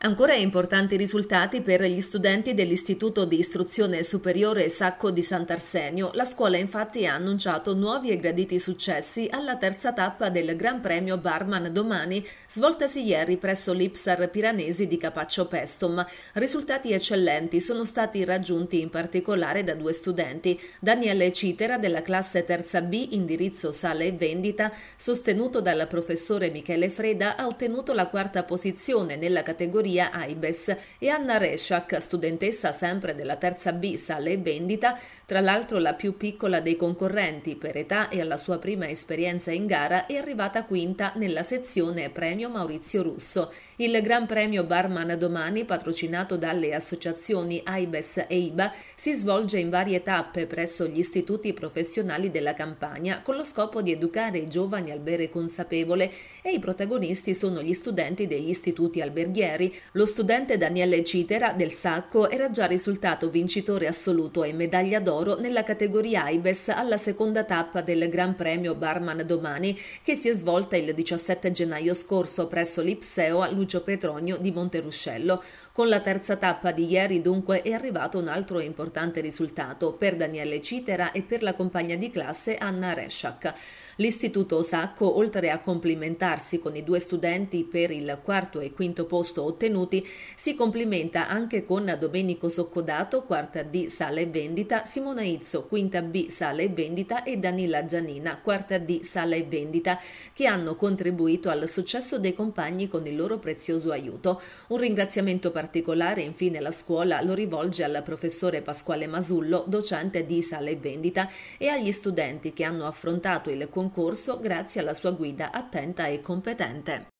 Ancora importanti risultati per gli studenti dell'Istituto di Istruzione Superiore Sacco di Sant'Arsenio. La scuola infatti ha annunciato nuovi e graditi successi alla terza tappa del Gran Premio Barman domani, svoltasi ieri presso l'Ipsar Piranesi di Capaccio Pestum. Risultati eccellenti sono stati raggiunti in particolare da due studenti, Daniele Citera della classe terza B indirizzo sale e vendita, sostenuto dal professore Michele Freda, ha ottenuto la quarta posizione nella categoria Maria Aibes e Anna Reshak, studentessa sempre della terza B, sale e vendita, tra l'altro la più piccola dei concorrenti per età e alla sua prima esperienza in gara, è arrivata quinta nella sezione Premio Maurizio Russo. Il Gran Premio Barman domani, patrocinato dalle associazioni Aibes e IBA, si svolge in varie tappe presso gli istituti professionali della campagna con lo scopo di educare i giovani al bere consapevole e i protagonisti sono gli studenti degli istituti alberghieri lo studente Daniele Citera del Sacco era già risultato vincitore assoluto e medaglia d'oro nella categoria Ibes alla seconda tappa del Gran Premio Barman Domani che si è svolta il 17 gennaio scorso presso l'Ipseo a Lucio Petronio di Monteruscello. Con la terza tappa di ieri dunque è arrivato un altro importante risultato per Daniele Citera e per la compagna di classe Anna Reschak. L'Istituto Sacco, oltre a complimentarsi con i due studenti per il quarto e quinto posto ottenuto, contenuti, si complimenta anche con Domenico Soccodato, quarta D Sala e Vendita, Simona Izzo, quinta B Sala e Vendita e Danila Giannina, quarta D Sala e Vendita, che hanno contribuito al successo dei compagni con il loro prezioso aiuto. Un ringraziamento particolare infine la scuola lo rivolge al professore Pasquale Masullo, docente di Sala e Vendita, e agli studenti che hanno affrontato il concorso grazie alla sua guida attenta e competente.